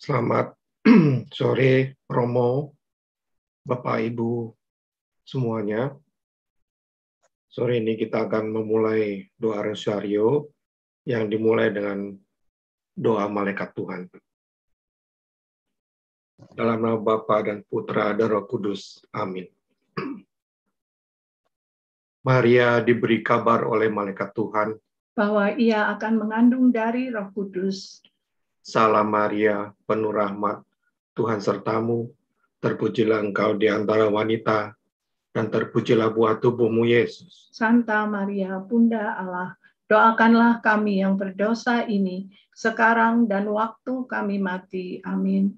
Selamat sore Romo, Bapak Ibu semuanya. Sore ini kita akan memulai doa rosario yang dimulai dengan doa malaikat Tuhan. Dalam nama Bapa dan Putra dan Roh Kudus. Amin. Maria diberi kabar oleh malaikat Tuhan bahwa ia akan mengandung dari Roh Kudus Salam Maria, penuh rahmat, Tuhan sertamu, terpujilah engkau di antara wanita, dan terpujilah buah tubuhmu, Yesus. Santa Maria, Bunda Allah, doakanlah kami yang berdosa ini, sekarang dan waktu kami mati. Amin.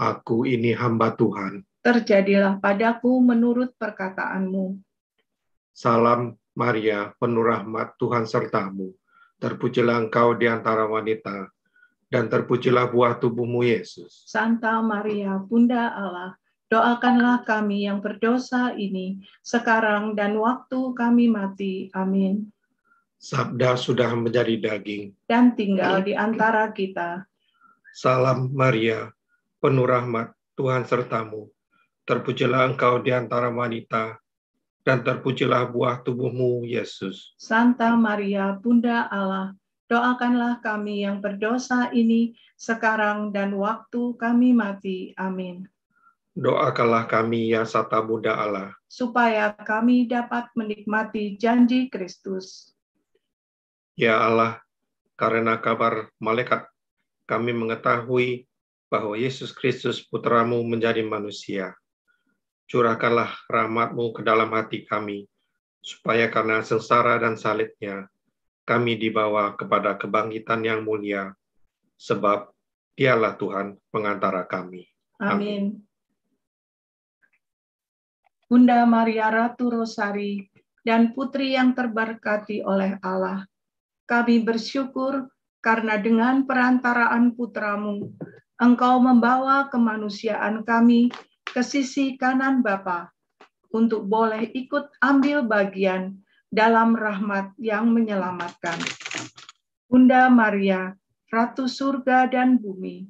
Aku ini hamba Tuhan. Terjadilah padaku menurut perkataanmu. Salam Maria, penuh rahmat, Tuhan sertamu. Terpujilah engkau di antara wanita, dan terpujilah buah tubuhmu Yesus. Santa Maria, Bunda Allah, doakanlah kami yang berdosa ini sekarang dan waktu kami mati. Amin. Sabda sudah menjadi daging dan tinggal di antara kita. Salam Maria, penuh rahmat, Tuhan sertamu. Terpujilah engkau di antara wanita, dan terpujilah buah tubuhmu, Yesus. Santa Maria, Bunda Allah, Doakanlah kami yang berdosa ini sekarang dan waktu kami mati. Amin. Doakanlah kami ya Sata Buddha Allah. Supaya kami dapat menikmati janji Kristus. Ya Allah, karena kabar malaikat, kami mengetahui bahwa Yesus Kristus putramu menjadi manusia. Curahkanlah rahmatmu ke dalam hati kami, supaya karena sengsara dan salibnya, kami dibawa kepada kebangkitan yang mulia, sebab dialah Tuhan pengantara kami. Amin. Amin. Bunda Maria Ratu Rosari, dan Putri yang terberkati oleh Allah, kami bersyukur karena dengan perantaraan putramu, engkau membawa kemanusiaan kami ke sisi kanan Bapa untuk boleh ikut ambil bagian dalam rahmat yang menyelamatkan. Bunda Maria, Ratu Surga dan Bumi,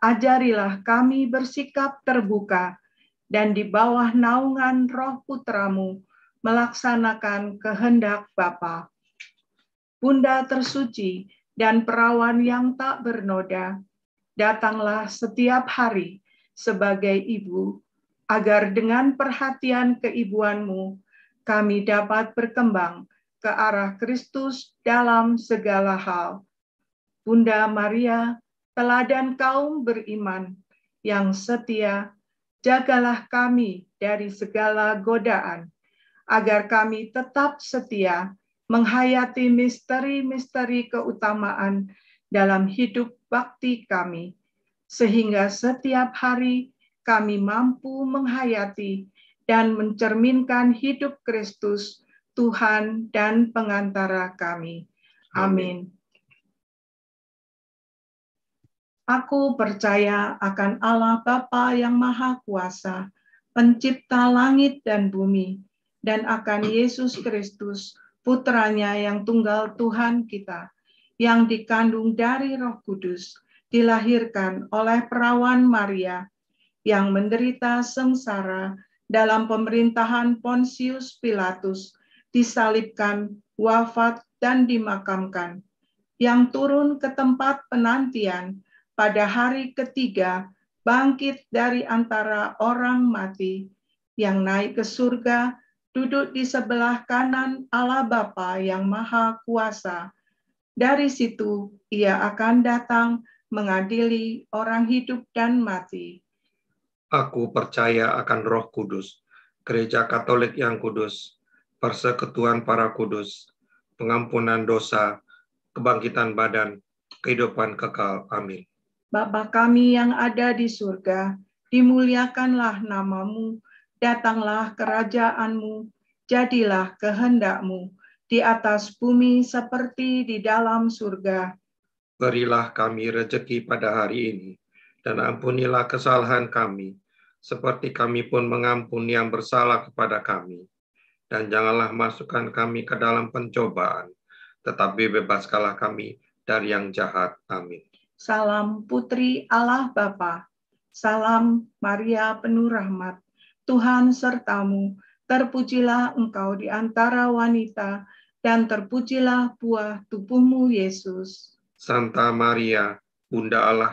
ajarilah kami bersikap terbuka dan di bawah naungan roh putramu melaksanakan kehendak Bapa. Bunda tersuci dan perawan yang tak bernoda, datanglah setiap hari sebagai ibu, agar dengan perhatian keibuanmu, kami dapat berkembang ke arah Kristus dalam segala hal. Bunda Maria, teladan kaum beriman yang setia, jagalah kami dari segala godaan, agar kami tetap setia menghayati misteri-misteri keutamaan dalam hidup bakti kami, sehingga setiap hari kami mampu menghayati dan mencerminkan hidup Kristus, Tuhan dan pengantara kami. Amin. Aku percaya akan Allah Bapa yang Maha Kuasa, pencipta langit dan bumi, dan akan Yesus Kristus, putranya yang tunggal Tuhan kita, yang dikandung dari roh kudus, dilahirkan oleh perawan Maria, yang menderita sengsara dalam pemerintahan Pontius Pilatus, disalibkan, wafat, dan dimakamkan, yang turun ke tempat penantian pada hari ketiga bangkit dari antara orang mati, yang naik ke surga, duduk di sebelah kanan Allah Bapa yang Maha Kuasa. Dari situ ia akan datang mengadili orang hidup dan mati. Aku percaya akan Roh Kudus, Gereja Katolik yang kudus, persekutuan para kudus, pengampunan dosa, kebangkitan badan, kehidupan kekal. Amin. Bapa kami yang ada di surga, dimuliakanlah namamu, datanglah kerajaanmu, jadilah kehendakmu, di atas bumi seperti di dalam surga. Berilah kami rejeki pada hari ini, dan ampunilah kesalahan kami, seperti kami pun mengampuni yang bersalah kepada kami. Dan janganlah masukkan kami ke dalam pencobaan, tetapi bebaskanlah kami dari yang jahat. Amin. Salam Putri Allah Bapa, salam Maria penuh rahmat, Tuhan sertamu, terpujilah engkau di antara wanita, dan terpujilah buah tubuhmu, Yesus. Santa Maria, Bunda Allah,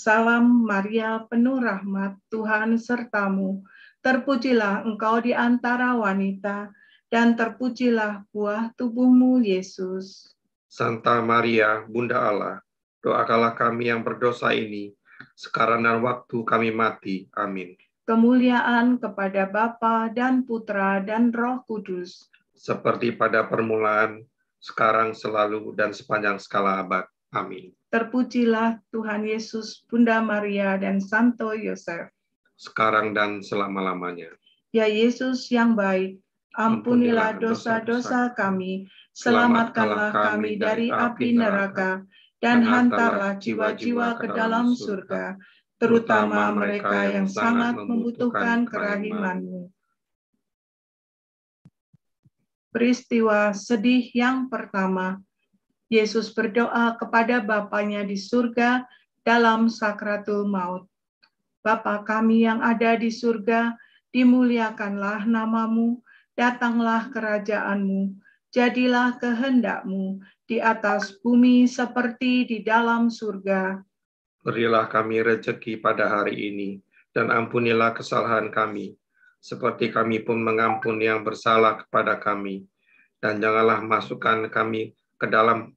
Salam Maria penuh rahmat, Tuhan sertamu. Terpujilah engkau di antara wanita, dan terpujilah buah tubuhmu, Yesus. Santa Maria, Bunda Allah, doakanlah kami yang berdosa ini, sekarang dan waktu kami mati. Amin. Kemuliaan kepada Bapa dan Putra dan Roh Kudus. Seperti pada permulaan, sekarang, selalu, dan sepanjang skala abad Amin. Terpujilah Tuhan Yesus, Bunda Maria, dan Santo Yosef. Sekarang dan selama-lamanya. Ya Yesus yang baik, ampunilah dosa-dosa kami, selamatkanlah kami dari api neraka, dan hantarlah jiwa-jiwa ke dalam surga, terutama mereka yang sangat membutuhkan kerahimanmu. Peristiwa sedih yang pertama, Yesus berdoa kepada Bapaknya di surga dalam sakratul maut. Bapa kami yang ada di surga, dimuliakanlah namamu, datanglah kerajaanmu, jadilah kehendakmu di atas bumi seperti di dalam surga. Berilah kami rejeki pada hari ini, dan ampunilah kesalahan kami, seperti kami pun mengampuni yang bersalah kepada kami. Dan janganlah masukkan kami ke dalam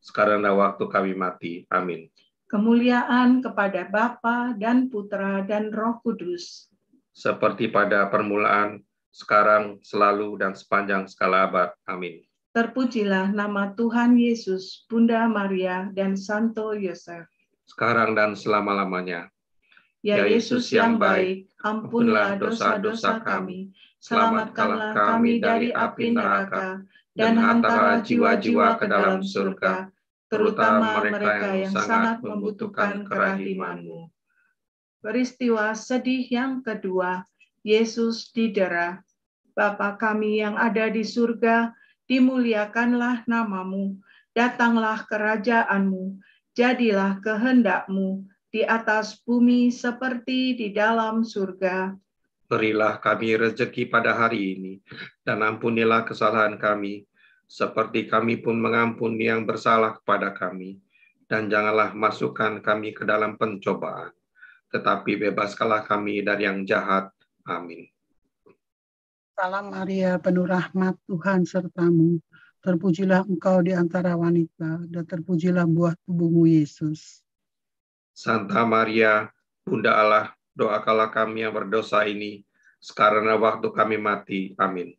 sekarang dan waktu kami mati. Amin. Kemuliaan kepada Bapa dan Putra dan Roh Kudus. Seperti pada permulaan, sekarang, selalu, dan sepanjang segala abad. Amin. Terpujilah nama Tuhan Yesus, Bunda Maria, dan Santo Yosef. Sekarang dan selama-lamanya. Ya, ya Yesus yang baik, ampunlah dosa-dosa kami, selamatkanlah kami dari api neraka, dan antara jiwa-jiwa ke dalam surga, terutama mereka yang sangat membutuhkan kerahimanmu. Peristiwa sedih yang kedua, Yesus didera. Bapa kami yang ada di surga, dimuliakanlah namamu, datanglah kerajaanmu, jadilah kehendakmu di atas bumi seperti di dalam surga. Berilah kami rezeki pada hari ini, dan ampunilah kesalahan kami, seperti kami pun mengampuni yang bersalah kepada kami. Dan janganlah masukkan kami ke dalam pencobaan, tetapi bebaskanlah kami dari yang jahat. Amin. Salam Maria, penuh rahmat Tuhan sertamu. Terpujilah engkau di antara wanita, dan terpujilah buah tubuhmu, Yesus. Santa Maria, Bunda Allah, doakanlah kami yang berdosa ini, sekarang waktu kami mati. Amin.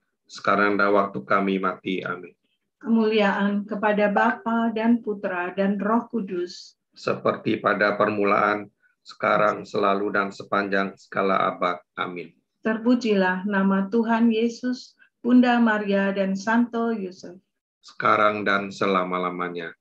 sekarang dan waktu kami mati. Amin. Kemuliaan kepada Bapa dan Putra dan Roh Kudus. Seperti pada permulaan, sekarang, selalu, dan sepanjang segala abad. Amin. Terpujilah nama Tuhan Yesus, Bunda Maria, dan Santo Yusuf. Sekarang dan selama-lamanya.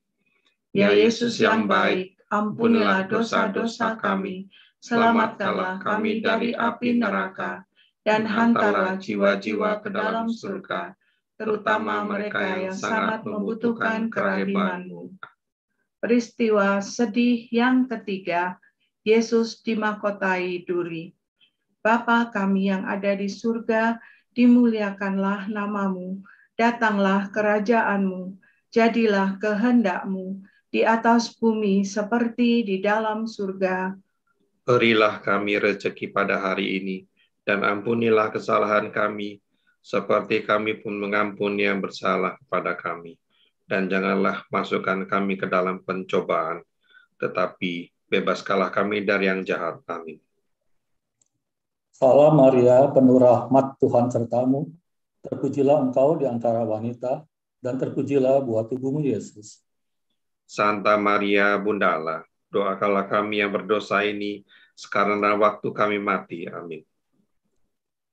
Ya, ya Yesus yang baik, ampunilah dosa-dosa kami, selamatkanlah kami dari api neraka, dan hantarlah jiwa-jiwa ke dalam surga, terutama mereka yang sangat membutuhkan kerahimanmu. Peristiwa sedih yang ketiga, Yesus dimakotai duri. Bapa kami yang ada di surga, dimuliakanlah namamu, datanglah kerajaanmu, jadilah kehendakmu, di atas bumi seperti di dalam surga. Berilah kami rejeki pada hari ini, dan ampunilah kesalahan kami, seperti kami pun mengampuni yang bersalah kepada kami. Dan janganlah masukkan kami ke dalam pencobaan, tetapi bebaskanlah kami dari yang jahat. Amin. Salam Maria, penuh rahmat Tuhan sertamu. Terpujilah engkau di antara wanita, dan terpujilah buah tubuhmu, Yesus. Santa Maria, Bunda Allah, doakanlah kami yang berdosa ini, sekarang dan waktu kami mati. Amin.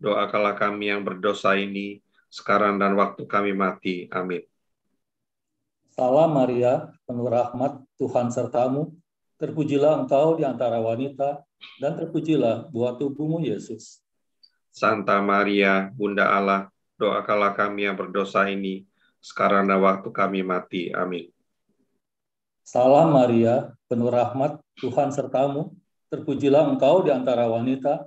doa kala kami yang berdosa ini, sekarang dan waktu kami mati. Amin. Salam Maria, penuh rahmat, Tuhan sertamu. Terpujilah engkau di antara wanita, dan terpujilah buah tubuhmu, Yesus. Santa Maria, Bunda Allah, Doa kala kami yang berdosa ini, sekarang dan waktu kami mati. Amin. Salam Maria, penuh rahmat, Tuhan sertamu. Terpujilah engkau di antara wanita,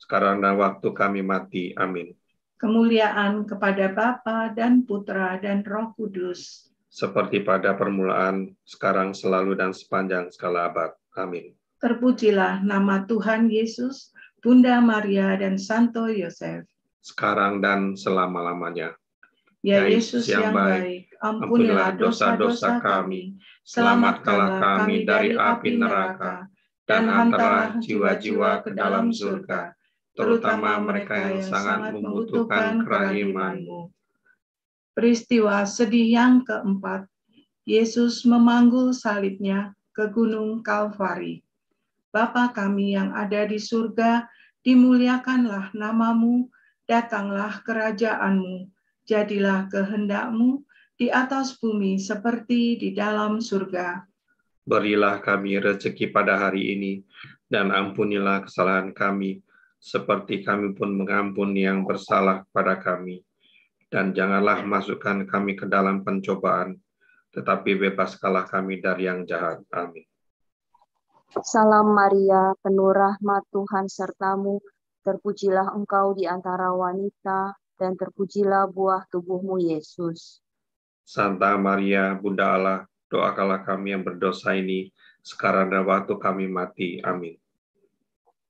sekarang dan waktu kami mati. Amin. Kemuliaan kepada Bapa dan Putra dan Roh Kudus. Seperti pada permulaan, sekarang, selalu, dan sepanjang segala abad. Amin. Terpujilah nama Tuhan Yesus, Bunda Maria, dan Santo Yosef. Sekarang dan selama-lamanya. Ya Yesus yang baik, ampunilah dosa-dosa kami, selamatkanlah kami dari api neraka, dan antara jiwa-jiwa ke dalam surga terutama mereka yang sangat membutuhkan kerahimanmu. Peristiwa sedih yang keempat, Yesus memanggul salibnya ke Gunung Kalvari. Bapa kami yang ada di surga, dimuliakanlah namamu, datanglah kerajaanmu, jadilah kehendakmu di atas bumi seperti di dalam surga. Berilah kami rezeki pada hari ini, dan ampunilah kesalahan kami, seperti kami pun mengampun yang bersalah pada kami. Dan janganlah masukkan kami ke dalam pencobaan, tetapi bebaskanlah kami dari yang jahat. Amin. Salam Maria, penuh rahmat Tuhan sertamu, terpujilah engkau di antara wanita, dan terpujilah buah tubuhmu, Yesus. Santa Maria, Bunda Allah, doakanlah kami yang berdosa ini, sekarang dan waktu kami mati. Amin.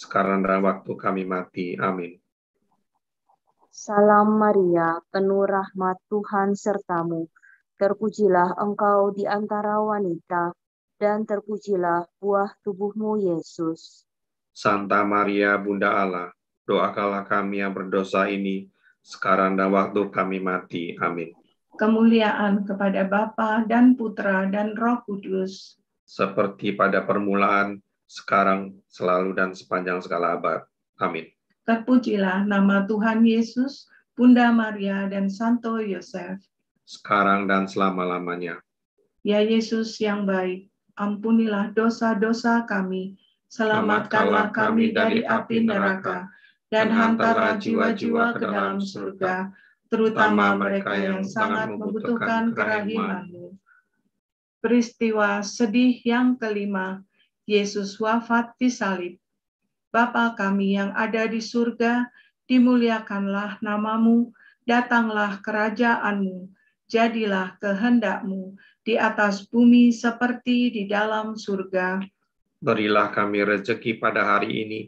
sekarang dan waktu kami mati. Amin. Salam Maria, penuh rahmat Tuhan sertamu. Terpujilah engkau di antara wanita, dan terpujilah buah tubuhmu, Yesus. Santa Maria, Bunda Allah, doakanlah kami yang berdosa ini, sekarang dan waktu kami mati. Amin. Kemuliaan kepada Bapa dan Putra dan Roh Kudus. Seperti pada permulaan, sekarang, selalu, dan sepanjang segala abad. Amin. Terpujilah nama Tuhan Yesus, Bunda Maria, dan Santo Yosef. Sekarang dan selama-lamanya. Ya Yesus yang baik, ampunilah dosa-dosa kami, selamatkanlah kami dari api neraka, dan hantarlah jiwa-jiwa ke dalam surga, terutama mereka yang sangat membutuhkan kerahimanmu. Peristiwa sedih yang kelima, Yesus wafat di salib. Bapa kami yang ada di surga, dimuliakanlah namamu, datanglah kerajaanmu, jadilah kehendakmu di atas bumi seperti di dalam surga. Berilah kami rezeki pada hari ini,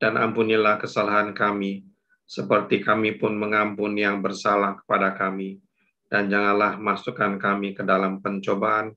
dan ampunilah kesalahan kami, seperti kami pun mengampuni yang bersalah kepada kami. Dan janganlah masukkan kami ke dalam pencobaan,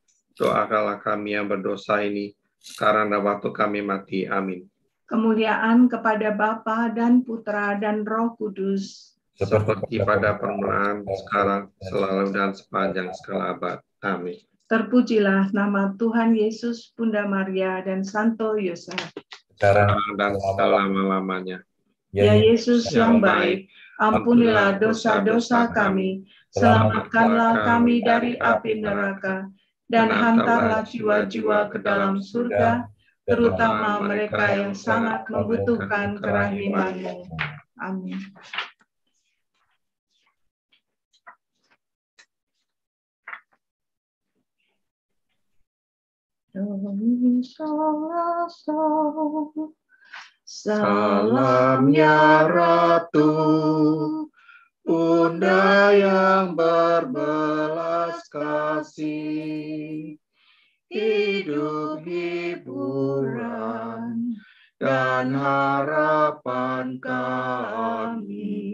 doakanlah kami yang berdosa ini, karena waktu kami mati. Amin. Kemuliaan kepada Bapa dan Putra dan Roh Kudus. Seperti pada permulaan, sekarang, selalu, dan sepanjang segala abad. Amin. Terpujilah nama Tuhan Yesus, Bunda Maria, dan Santo Yosef. Sekarang dan selama-lamanya. Ya, ya Yesus yang baik, ampunilah dosa-dosa kami, selamatkanlah kami dari api neraka, dan hantarlah jiwa-jiwa ke dalam surga, terutama mereka yang sangat membutuhkan kerahimanmu. Amin. Salam ya Ratu, Bunda yang berbelas kasih, hidup hiburan dan harapan kami.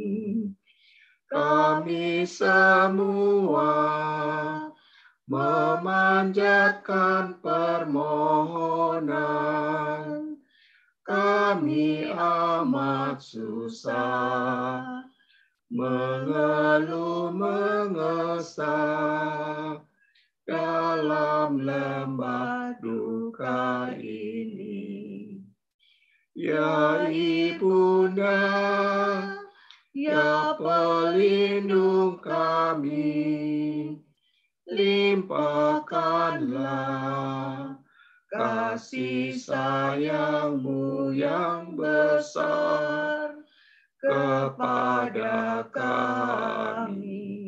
Kami semua memanjatkan permohonan. Kami amat susah mengeluh mengesah dalam lembah duka ini. Ya Ibu Ibunda, ya pelindung kami, limpahkanlah kasih sayangmu yang besar kepada kepada kami.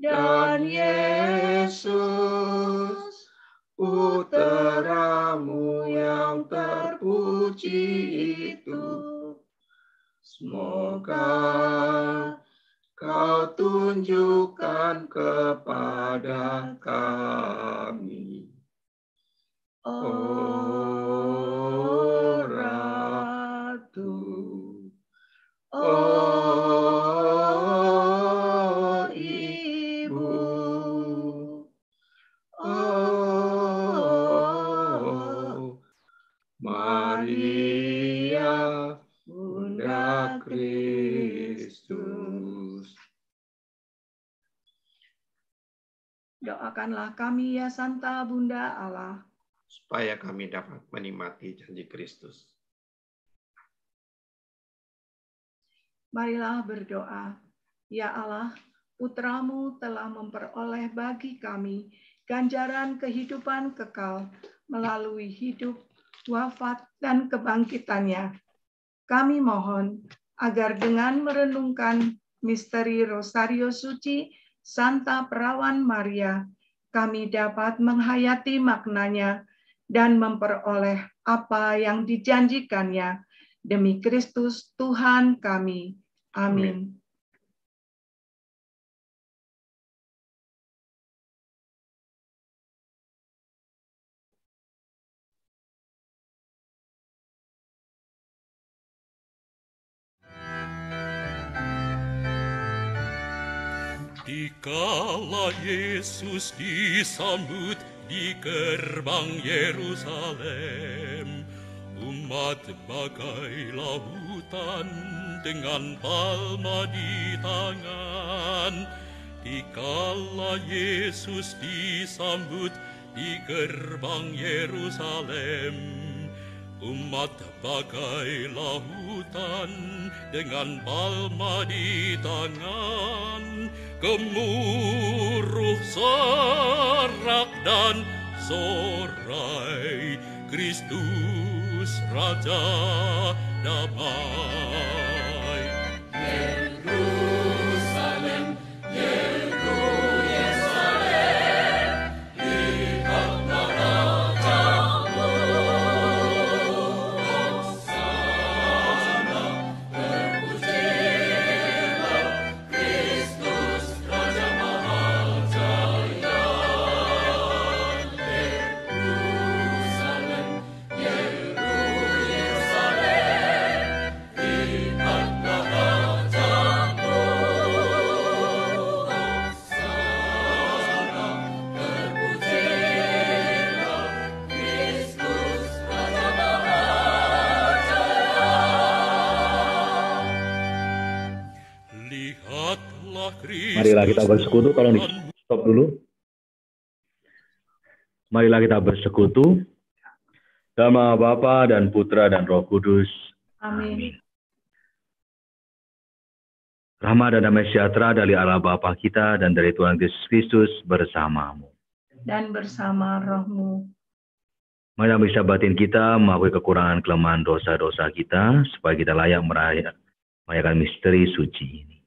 Dan Yesus, puteramu yang terpuji itu, semoga kau tunjukkan kepada kami. Oh, Maafkanlah kami ya Santa Bunda Allah. Supaya kami dapat menikmati janji Kristus. Marilah berdoa. Ya Allah, putramu telah memperoleh bagi kami ganjaran kehidupan kekal melalui hidup, wafat, dan kebangkitannya. Kami mohon agar dengan merenungkan misteri Rosario Suci Santa Perawan Maria, kami dapat menghayati maknanya dan memperoleh apa yang dijanjikannya demi Kristus Tuhan kami. Amin. Amin. Dikala Yesus disambut di gerbang Yerusalem Umat bagai lautan dengan palma di tangan Dikala Yesus disambut di gerbang Yerusalem Umat bagai lautan dengan palma di tangan gemuruh sorak dan sorai Kristus Raja Damai. Marilah kita bersekutu. Tolong di stop dulu. Marilah kita bersekutu. sama Bapa dan Putra dan Roh Kudus. Amin. Rahmat dan damai sejahtera dari Allah Bapa kita dan dari Tuhan Yesus Kristus bersamamu. Dan bersama rohmu. Mari bisa batin kita mengakui kekurangan kelemahan dosa-dosa kita supaya kita layak merayakan misteri suci ini.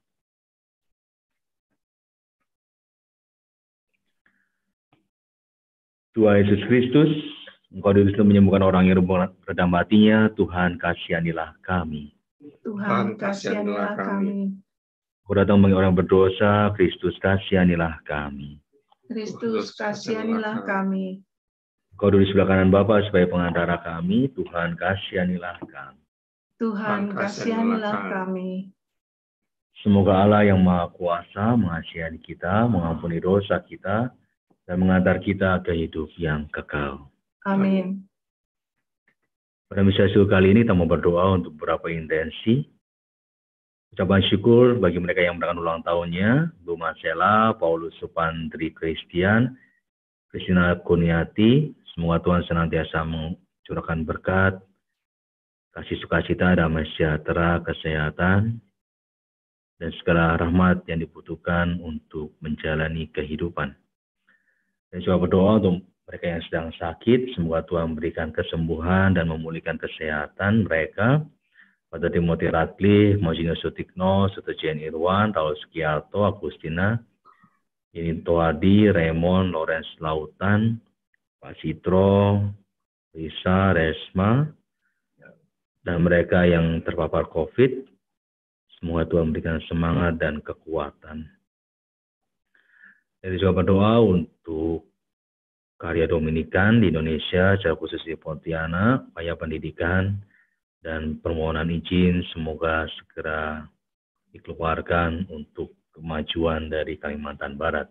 Tuhan Yesus Kristus, Engkau diutus untuk menyembuhkan orang yang redam hatinya, Tuhan kasihanilah kami. Tuhan kasihanilah kami. Kau datang bagi orang berdosa, Kristus kasihanilah kami. Kristus kasihanilah kami. Kau duduk di sebelah kanan Bapa sebagai pengantara kami, Tuhan kasihanilah kami. Tuhan kasihanilah kami. Semoga Allah yang Maha Kuasa mengasihani kita, mengampuni dosa kita, dan mengantar kita ke hidup yang kekal. Amin. Pada misa kali ini kita mau berdoa untuk beberapa intensi. Ucapan syukur bagi mereka yang merayakan ulang tahunnya, Bu Marcella, Paulus Supantri Christian, Kristina Kuniati, semoga Tuhan senantiasa mencurahkan berkat, kasih sukacita, damai sejahtera, kesehatan, dan segala rahmat yang dibutuhkan untuk menjalani kehidupan. Dan juga berdoa untuk mereka yang sedang sakit, semoga Tuhan memberikan kesembuhan dan memulihkan kesehatan mereka. Pada Timothy Ratli, Mojino Sutikno, Jen Irwan, Taul Sukiarto, Agustina, Yeni Toadi, Raymond, Lawrence Lautan, Pak Citro, Risa, Resma, dan mereka yang terpapar COVID, semoga Tuhan memberikan semangat dan kekuatan. Jadi juga berdoa untuk karya Dominikan di Indonesia, secara khusus di Pontianak, upaya pendidikan, dan permohonan izin semoga segera dikeluarkan untuk kemajuan dari Kalimantan Barat.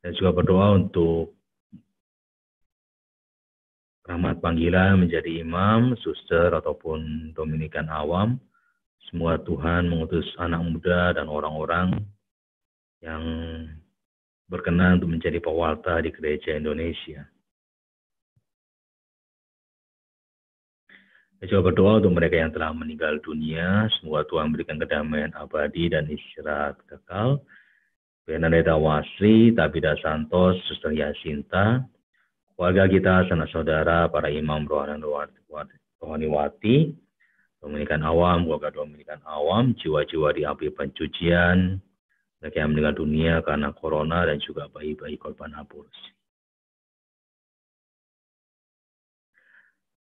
Dan juga berdoa untuk rahmat panggilan menjadi imam, suster, ataupun Dominikan awam, Semoga Tuhan mengutus anak muda dan orang-orang yang berkenan untuk menjadi pewarta di gereja Indonesia. Saya coba berdoa untuk mereka yang telah meninggal dunia. Semoga Tuhan berikan kedamaian abadi dan istirahat kekal. Benedetta Wasri, Tabida Santos, Suster Yasinta, keluarga kita, sanak saudara, para imam rohaniwati, Dominikan Awam, keluarga Dominikan Awam, jiwa-jiwa di api pencucian, mereka yang meninggal dunia karena corona dan juga bayi-bayi korban aborsi.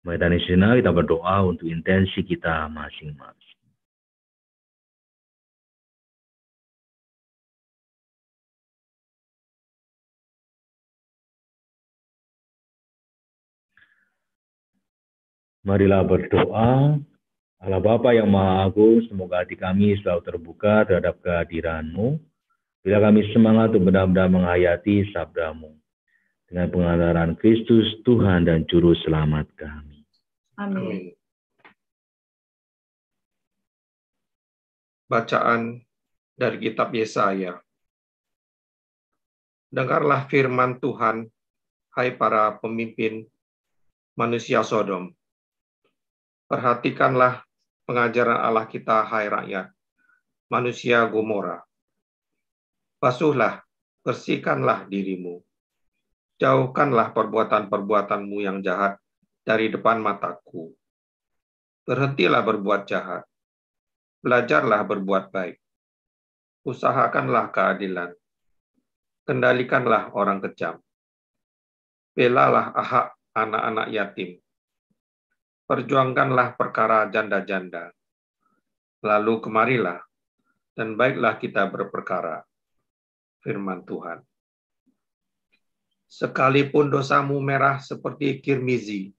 Mereka di sini kita berdoa untuk intensi kita masing-masing. Marilah berdoa Allah Bapa yang Maha Agung, semoga hati kami selalu terbuka terhadap kehadiran-Mu, bila kami semangat untuk benar-benar menghayati sabdamu dengan pengantaran Kristus Tuhan dan Juru Selamat kami. Amin. Bacaan dari kitab Yesaya. Dengarlah firman Tuhan, hai para pemimpin manusia Sodom. Perhatikanlah pengajaran Allah kita, hai rakyat, manusia Gomora. Basuhlah, bersihkanlah dirimu. Jauhkanlah perbuatan-perbuatanmu yang jahat dari depan mataku. Berhentilah berbuat jahat. Belajarlah berbuat baik. Usahakanlah keadilan. Kendalikanlah orang kejam. Belalah ahak anak-anak yatim perjuangkanlah perkara janda-janda. Lalu kemarilah, dan baiklah kita berperkara. Firman Tuhan. Sekalipun dosamu merah seperti kirmizi,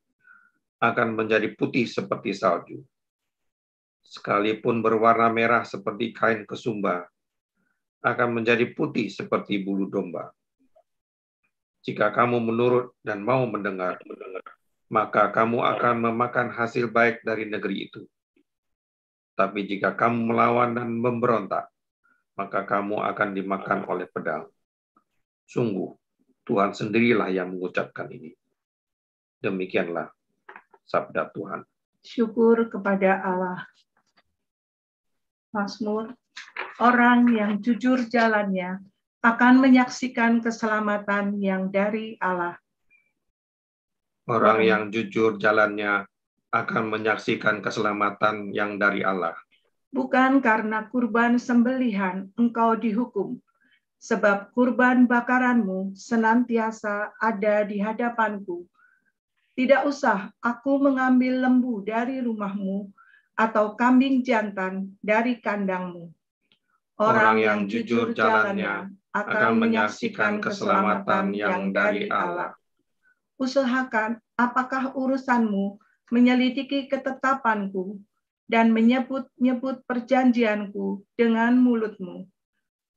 akan menjadi putih seperti salju. Sekalipun berwarna merah seperti kain kesumba, akan menjadi putih seperti bulu domba. Jika kamu menurut dan mau mendengar, mendengar maka kamu akan memakan hasil baik dari negeri itu. Tapi jika kamu melawan dan memberontak, maka kamu akan dimakan oleh pedang. Sungguh, Tuhan sendirilah yang mengucapkan ini. Demikianlah sabda Tuhan. Syukur kepada Allah. Masmur, orang yang jujur jalannya akan menyaksikan keselamatan yang dari Allah Orang hmm. yang jujur jalannya akan menyaksikan keselamatan yang dari Allah. Bukan karena kurban sembelihan engkau dihukum, sebab kurban bakaranmu senantiasa ada di hadapanku. Tidak usah aku mengambil lembu dari rumahmu atau kambing jantan dari kandangmu. Orang, Orang yang jujur jalannya akan menyaksikan keselamatan yang dari Allah usahakan apakah urusanmu menyelidiki ketetapanku dan menyebut-nyebut perjanjianku dengan mulutmu.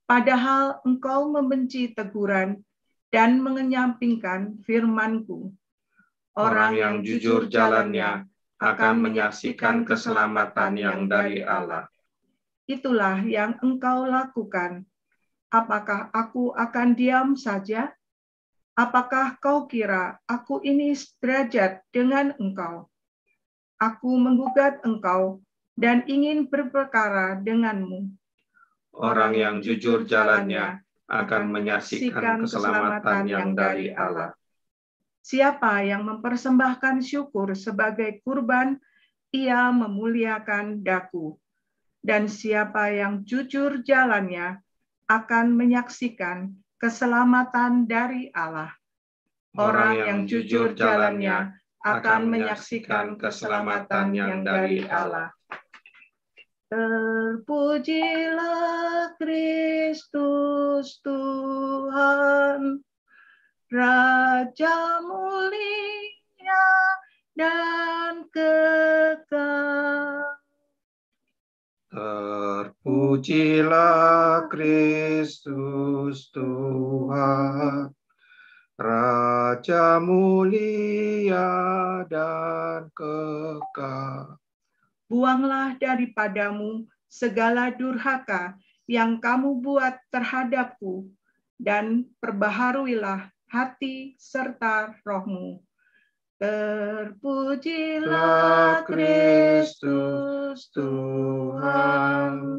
Padahal engkau membenci teguran dan mengenyampingkan firmanku. Orang, Orang yang jujur jalannya akan menyaksikan keselamatan yang dari Allah. Itulah yang engkau lakukan. Apakah aku akan diam saja? Apakah kau kira aku ini derajat dengan engkau? Aku menggugat engkau dan ingin berperkara denganmu. Orang yang jujur jalannya akan menyaksikan keselamatan yang dari Allah. Siapa yang mempersembahkan syukur sebagai kurban, ia memuliakan daku. Dan siapa yang jujur jalannya akan menyaksikan keselamatan dari Allah. Orang, yang, yang jujur jalannya akan menyaksikan keselamatan yang dari Allah. Terpujilah Kristus Tuhan, Raja mulia dan kekal. Terpujilah Kristus Tuhan, Raja mulia dan kekal. Buanglah daripadamu segala durhaka yang kamu buat terhadapku, dan perbaharuilah hati serta rohmu. Terpujilah Kristus Tuhan,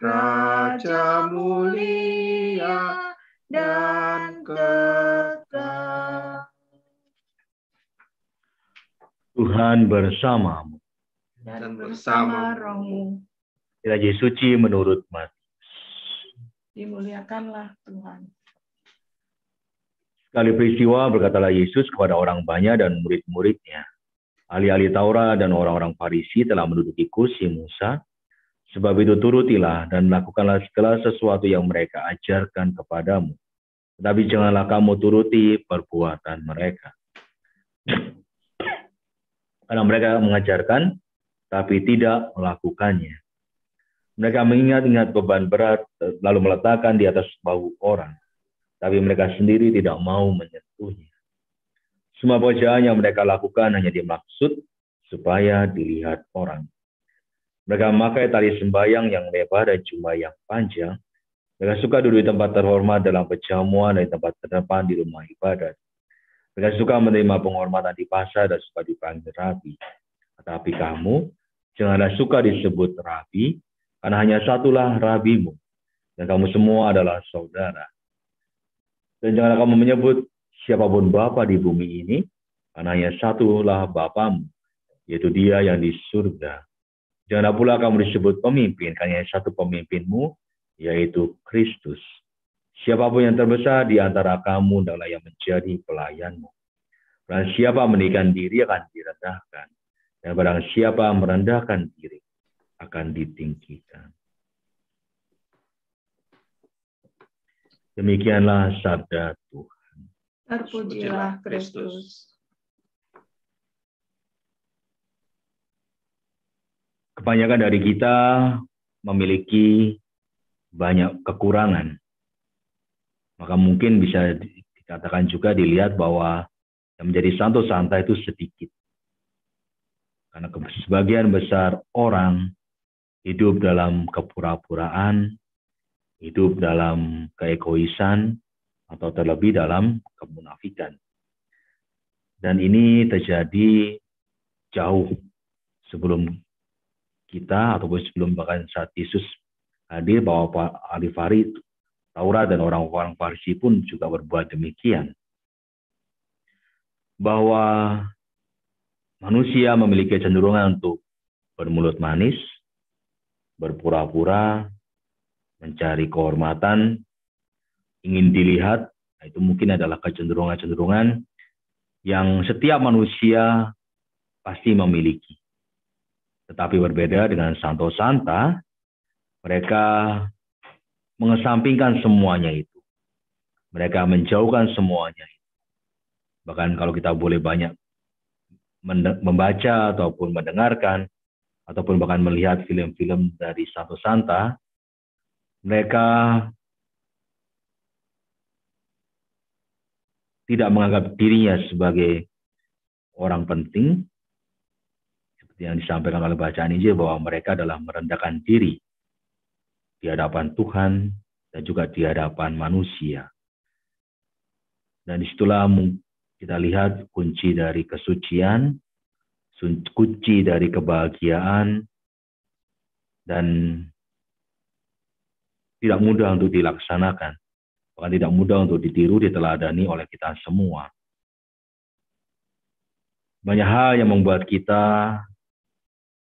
Raja mulia dan kekal. Tuhan bersamamu. Dan bersama rohmu. Kiranya suci menurut Matius. Dimuliakanlah Tuhan. Sekali peristiwa berkatalah Yesus kepada orang banyak dan murid-muridnya. Ahli-ahli Taurat dan orang-orang Farisi telah menduduki kursi Musa. Sebab itu turutilah dan lakukanlah segala sesuatu yang mereka ajarkan kepadamu. Tetapi janganlah kamu turuti perbuatan mereka. Karena mereka mengajarkan, tapi tidak melakukannya. Mereka mengingat-ingat beban berat, lalu meletakkan di atas bahu orang tapi mereka sendiri tidak mau menyentuhnya. Semua pujaan yang mereka lakukan hanya dimaksud supaya dilihat orang. Mereka memakai tali sembayang yang lebar dan jumlah yang panjang. Mereka suka duduk di tempat terhormat dalam pejamuan dan di tempat terdepan di rumah ibadat. Mereka suka menerima penghormatan di pasar dan suka dipanggil rabi. Tetapi kamu janganlah suka disebut rabi, karena hanya satulah rabimu, dan kamu semua adalah saudara. Dan janganlah kamu menyebut siapapun Bapa di bumi ini, karena hanya satulah Bapamu, yaitu dia yang di surga. Janganlah pula kamu disebut pemimpin, karena hanya satu pemimpinmu, yaitu Kristus. Siapapun yang terbesar di antara kamu, adalah yang menjadi pelayanmu. Dan siapa menikah diri akan direndahkan, dan barang siapa merendahkan diri akan ditinggikan. Demikianlah sabda Tuhan. Terpujilah Kristus. Kebanyakan dari kita memiliki banyak kekurangan. Maka mungkin bisa dikatakan juga dilihat bahwa yang menjadi santo santa itu sedikit. Karena sebagian besar orang hidup dalam kepura-puraan, hidup dalam keegoisan atau terlebih dalam kemunafikan. Dan ini terjadi jauh sebelum kita ataupun sebelum bahkan saat Yesus hadir bahwa Ali Farid, Taurat dan orang-orang Farisi pun juga berbuat demikian. Bahwa manusia memiliki cenderungan untuk bermulut manis, berpura-pura, mencari kehormatan, ingin dilihat, nah, itu mungkin adalah kecenderungan-kecenderungan yang setiap manusia pasti memiliki. Tetapi berbeda dengan Santo Santa, mereka mengesampingkan semuanya itu. Mereka menjauhkan semuanya itu. Bahkan kalau kita boleh banyak membaca ataupun mendengarkan, ataupun bahkan melihat film-film dari Santo Santa, mereka tidak menganggap dirinya sebagai orang penting, seperti yang disampaikan oleh bacaan Injil bahwa mereka adalah merendahkan diri di hadapan Tuhan dan juga di hadapan manusia. Dan disitulah kita lihat kunci dari kesucian, kunci dari kebahagiaan, dan tidak mudah untuk dilaksanakan, bahkan tidak mudah untuk ditiru, diteladani oleh kita semua. Banyak hal yang membuat kita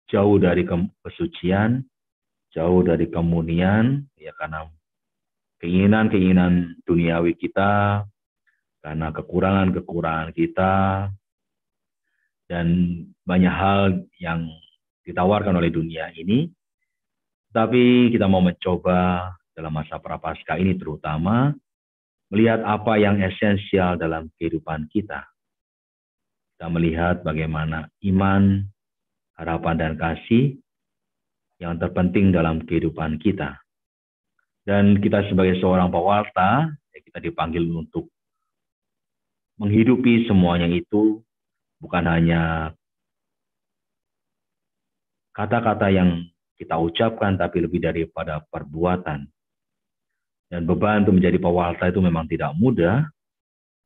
jauh dari kesucian, jauh dari kemunian, ya karena keinginan-keinginan duniawi kita, karena kekurangan-kekurangan kita, dan banyak hal yang ditawarkan oleh dunia ini, tapi kita mau mencoba dalam masa prapaskah ini terutama melihat apa yang esensial dalam kehidupan kita. Kita melihat bagaimana iman, harapan dan kasih yang terpenting dalam kehidupan kita. Dan kita sebagai seorang pewarta, ya kita dipanggil untuk menghidupi semuanya itu bukan hanya kata-kata yang kita ucapkan, tapi lebih daripada perbuatan. Dan beban untuk menjadi pewarta itu memang tidak mudah.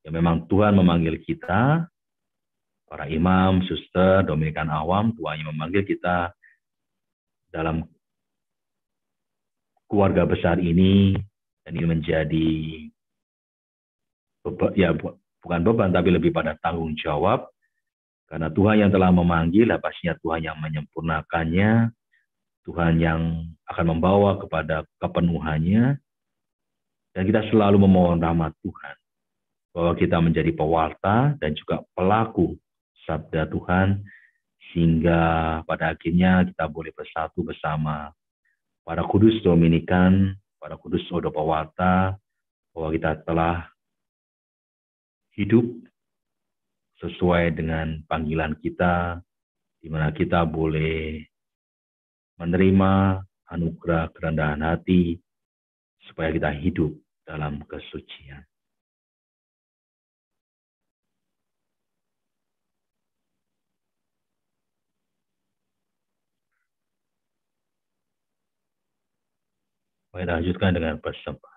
Ya memang Tuhan memanggil kita, para imam, suster, dominikan awam, Tuhan yang memanggil kita dalam keluarga besar ini dan ini menjadi beban, ya bukan beban tapi lebih pada tanggung jawab karena Tuhan yang telah memanggil, pastinya Tuhan yang menyempurnakannya, Tuhan yang akan membawa kepada kepenuhannya, dan kita selalu memohon rahmat Tuhan bahwa kita menjadi pewarta dan juga pelaku sabda Tuhan sehingga pada akhirnya kita boleh bersatu bersama para kudus Dominikan, para kudus Odo Pewarta bahwa kita telah hidup sesuai dengan panggilan kita, di mana kita boleh menerima anugerah kerendahan hati supaya kita hidup dalam kesucian. Mari lanjutkan dengan persembahan.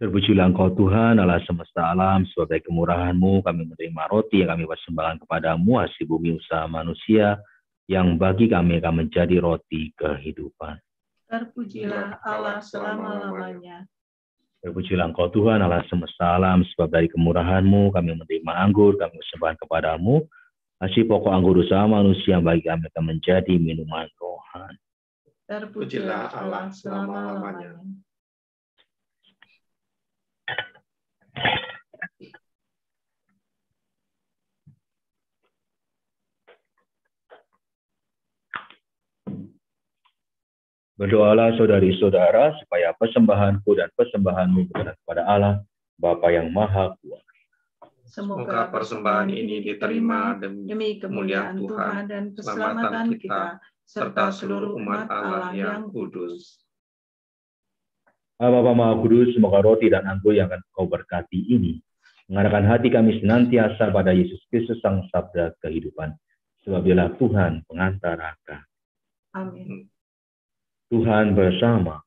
Terpujilah Engkau Tuhan, Allah semesta alam, sebagai kemurahan-Mu, kami menerima roti yang kami persembahkan kepadamu, hasil bumi usaha manusia, yang bagi kami akan menjadi roti kehidupan. Terpujilah Allah selama-lamanya. Terpujilah Engkau Tuhan Allah semesta alam, sebab dari kemurahan-Mu kami menerima anggur, kami kepada-Mu. Hasil pokok anggur usaha manusia bagi kami akan menjadi minuman rohani. Terpujilah Allah selama-lamanya. Berdoalah saudari-saudara supaya persembahanku dan persembahanmu berkenan kepada Allah, Bapa yang Maha Kuasa. Semoga persembahan ini diterima demi, kemuliaan Tuhan dan keselamatan kita, serta seluruh umat Allah yang kudus. Ah, Bapa Maha Kudus, semoga roti dan anggur yang akan kau berkati ini, mengarahkan hati kami senantiasa pada Yesus Kristus Sang Sabda Kehidupan. Sebab Tuhan pengantara kami. Amin. Tuhan bersama.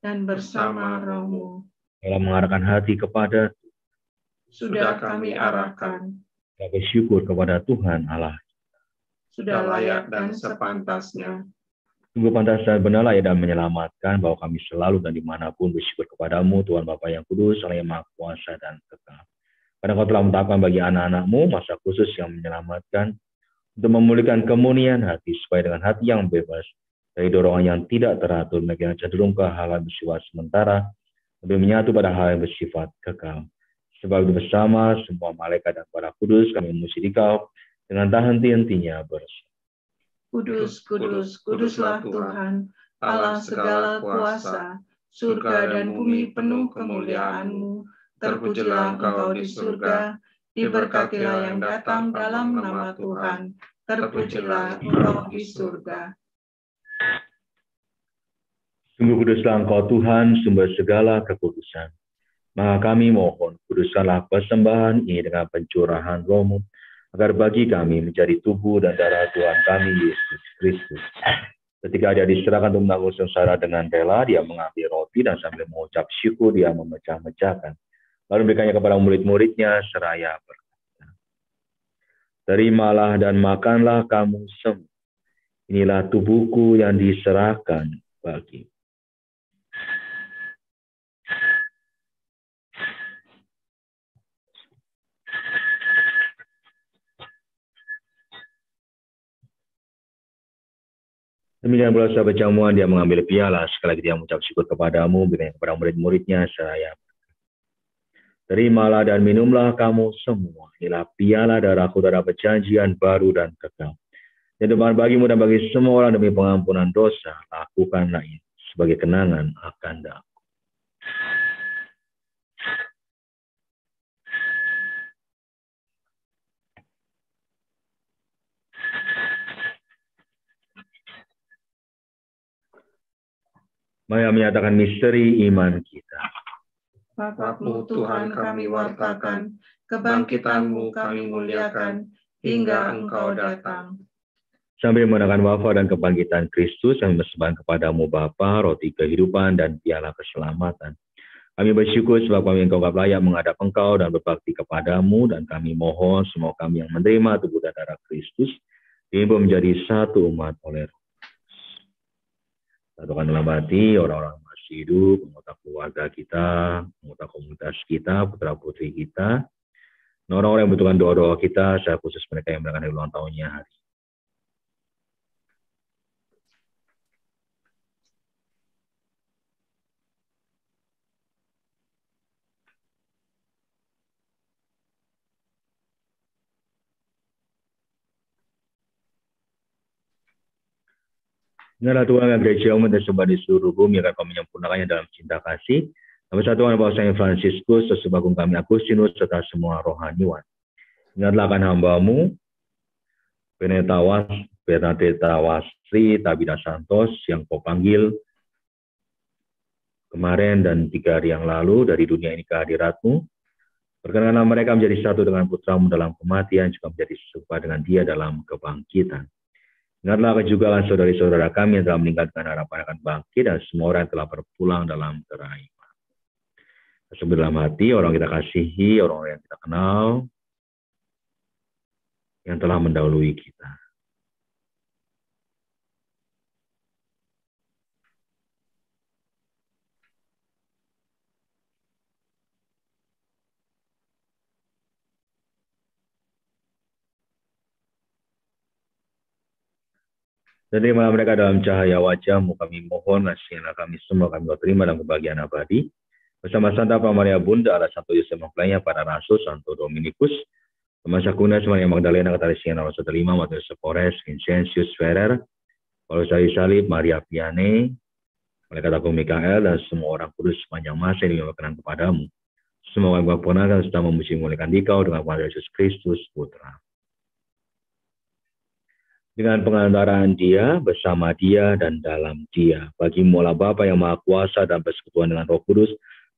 Dan bersama rohmu. Dalam mengarahkan hati kepada sudah kami arahkan. Kita bersyukur kepada Tuhan Allah. Sudah layak dan sepantasnya. Sungguh pantas dan benar layak dan menyelamatkan bahwa kami selalu dan dimanapun bersyukur kepadamu, Tuhan Bapa yang kudus, Allah yang maha kuasa dan kekal. Karena kau telah menetapkan bagi anak-anakmu masa khusus yang menyelamatkan untuk memulihkan kemunian hati supaya dengan hati yang bebas dari dorongan yang tidak teratur, mereka cenderung ke hal yang bersifat sementara, lebih menyatu pada hal yang bersifat kekal. Sebab bersama semua malaikat dan para kudus kami memuji dikau dengan tak henti-hentinya bersama. Kudus, kudus, kuduslah Tuhan, Allah segala kuasa, surga dan bumi penuh kemuliaanmu, terpujilah engkau di surga, diberkatilah yang datang dalam nama Tuhan, terpujilah engkau di surga Sungguh kuduslah engkau Tuhan, sumber segala kekudusan. Maka kami mohon, kuduskanlah persembahan ini dengan pencurahan rohmu, agar bagi kami menjadi tubuh dan darah Tuhan kami, Yesus Kristus. Ketika dia diserahkan untuk menanggung sengsara dengan rela, dia mengambil roti dan sambil mengucap syukur, dia memecah-mecahkan. Lalu berikannya kepada murid-muridnya seraya berkata, Terimalah dan makanlah kamu semua. Inilah tubuhku yang diserahkan bagi. Demikian pula sahabat jamuan, dia mengambil piala. Sekali lagi dia mengucap syukur kepadamu, berikan kepada murid-muridnya saya. Terimalah dan minumlah kamu semua. Inilah piala darahku, darah perjanjian baru dan kekal. Dan depan bagimu dan bagi semua orang demi pengampunan dosa, lakukanlah ini sebagai kenangan akan dapat. menyatakan misteri iman kita. Bapakmu Tuhan kami wartakan, kebangkitanmu kami muliakan, hingga engkau datang. Sambil menggunakan wafat dan kebangkitan Kristus, kami bersembahan kepadamu Bapa, roti kehidupan dan piala keselamatan. Kami bersyukur sebab kami engkau gak layak menghadap engkau dan berbakti kepadamu, dan kami mohon semua kami yang menerima tubuh dan darah Kristus, ini menjadi satu umat oleh roh Satukan dalam hati orang-orang masih hidup, anggota keluarga kita, anggota komunitas kita, putra putri kita, nah, orang-orang yang butuhkan doa-doa kita, saya khusus mereka yang merayakan ulang tahunnya hari Inilah Tuhan yang gereja umat dan sembah di seluruh bumi akan kami menyempurnakannya dalam cinta kasih. Kami satuan Bapak Saint Francisus, sesebagung kami Agustinus, serta semua rohaniwan. Ingatlah akan hambamu, Penetawas, Bernadette Sri Tabina Santos, yang kau panggil kemarin dan tiga hari yang lalu dari dunia ini kehadiratMu. hadiratmu. mereka menjadi satu dengan putramu dalam kematian, juga menjadi serupa dengan dia dalam kebangkitan Dengarlah langsung saudari-saudara kami yang telah meningkatkan harapan akan bangkit dan semua orang yang telah berpulang dalam keraiman. Sebelum dalam hati orang kita kasihi, orang-orang yang kita kenal, yang telah mendahului kita. Terimalah mereka dalam cahaya wajahmu, kami mohon, sehingga kami semua, kami terima dalam kebahagiaan abadi. Bersama Santa Maria Bunda, Allah Santo Yusuf Mempelainya, para Rasul, Santo Dominikus, Teman Sakuna, Maria Magdalena, Katarisian, Allah Santo Lima, Matius Sepores, Vincentius Ferrer, Paulus Ayu Salib, Maria Piane, mereka Agung Mikael, dan semua orang kudus sepanjang masa yang dibawakan kepadamu. Semua kami ponakan sudah memuji mulikan dikau dengan Tuhan Yesus Kristus, Putra dengan pengandaran dia, bersama dia, dan dalam dia. Bagi mula Bapa yang Maha Kuasa dan persekutuan dengan Roh Kudus,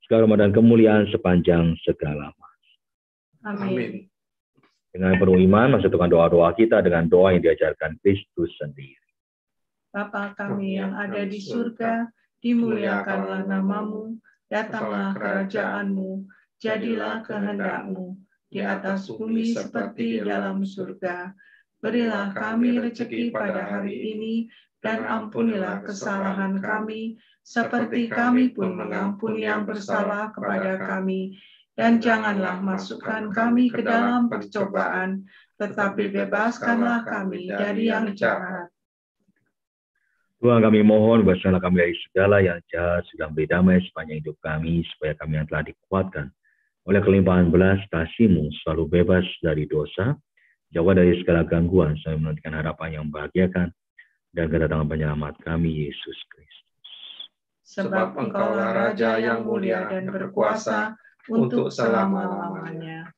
segala dan kemuliaan sepanjang segala masa. Amin. Dengan penuh iman, masukkan doa-doa kita dengan doa yang diajarkan Kristus sendiri. Bapa kami yang ada di surga, dimuliakanlah namamu, datanglah kerajaanmu, jadilah kehendakmu, di atas bumi seperti dalam surga. Berilah kami rezeki pada hari ini, dan ampunilah kesalahan kami, seperti kami pun mengampuni yang bersalah kepada kami. Dan janganlah masukkan kami ke dalam percobaan, tetapi bebaskanlah kami dari yang jahat. Tuhan kami mohon, bersalah kami dari segala yang jahat, sedang berdamai sepanjang hidup kami, supaya kami yang telah dikuatkan oleh kelimpahan belas kasih-Mu selalu bebas dari dosa, Jawa dari segala gangguan, saya menantikan harapan yang membahagiakan dan kedatangan penyelamat kami, Yesus Kristus. Sebab engkau Raja yang mulia dan berkuasa untuk selama-lamanya.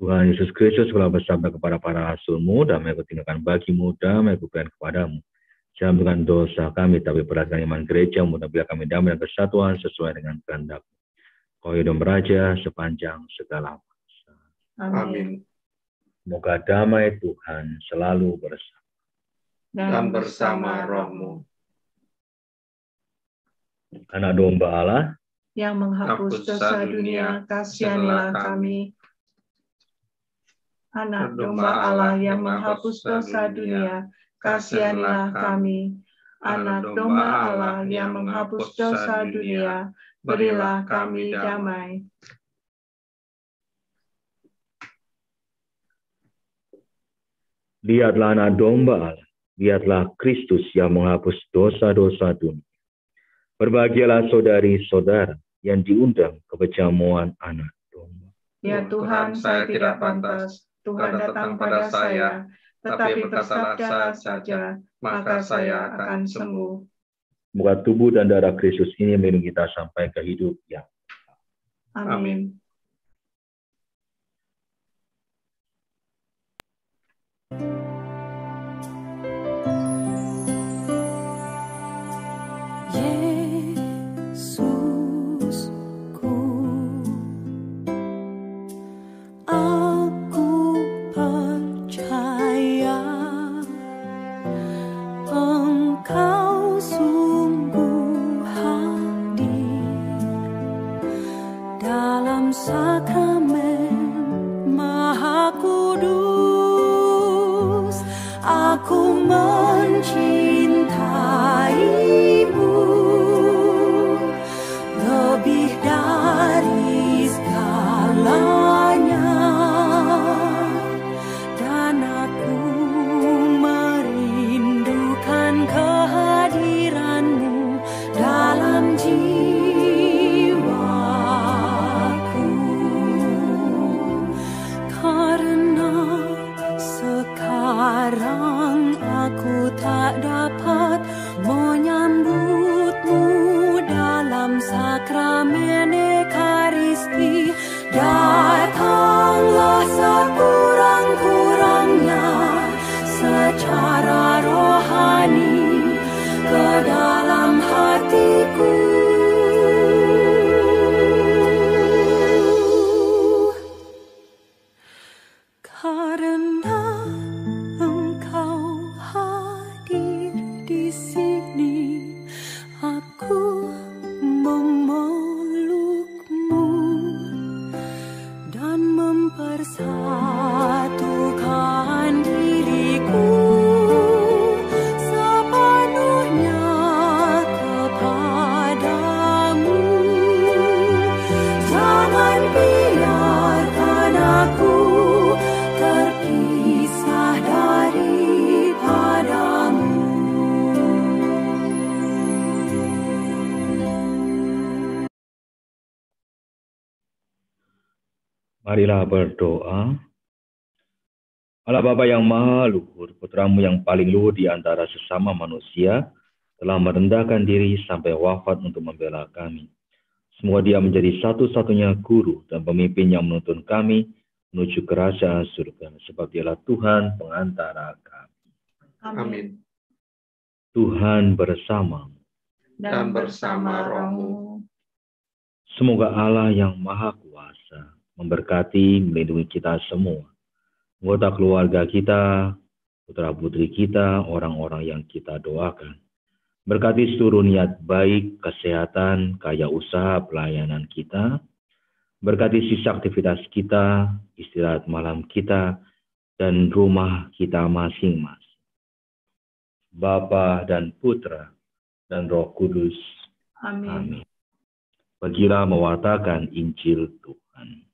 Tuhan Yesus Kristus telah bersabda kepada para rasulmu, damai kutinggalkan bagimu, damai berikan kepadamu. Jangan bukan dosa kami, tapi perhatikan iman gereja, mudah bila kami damai dan kesatuan sesuai dengan kehendak. Kau hidup Raja sepanjang segala masa. Amin. Amin. Moga damai Tuhan selalu bersama. Dan bersama rohmu. Anak domba Allah, yang menghapus dosa dunia, kasihanilah kami. Anak domba Allah yang menghapus dosa dunia, kasihanilah kami. Anak domba Allah yang menghapus dosa dunia, berilah kami damai. Dia anak domba Allah. Dia Kristus yang menghapus dosa-dosa dunia. Berbahagialah saudari-saudara yang diundang ke perjamuan anak domba. Ya Tuhan, saya tidak pantas Tuhan datang pada saya, tetapi bersabdalah saja, maka saya akan sembuh. Muka tubuh dan darah Kristus ini melindungi kita sampai ke hidup yang. Amin. Amin. berdoa, Allah Bapa yang Maha Luhur, putramu yang paling luhur di antara sesama manusia, telah merendahkan diri sampai wafat untuk membela kami. Semua dia menjadi satu-satunya guru dan pemimpin yang menuntun kami menuju kerajaan surga. Sebab dialah Tuhan pengantara kami. Amin. Tuhan bersama Dan bersama rohmu. Semoga Allah yang Maha Kuasa memberkati, melindungi kita semua. Anggota keluarga kita, putra-putri kita, orang-orang yang kita doakan. Berkati seluruh niat baik, kesehatan, kaya usaha, pelayanan kita. Berkati sisa aktivitas kita, istirahat malam kita, dan rumah kita masing-masing. Bapa dan Putra dan Roh Kudus. Amin. Amin. Bagilah mewartakan Injil Tuhan.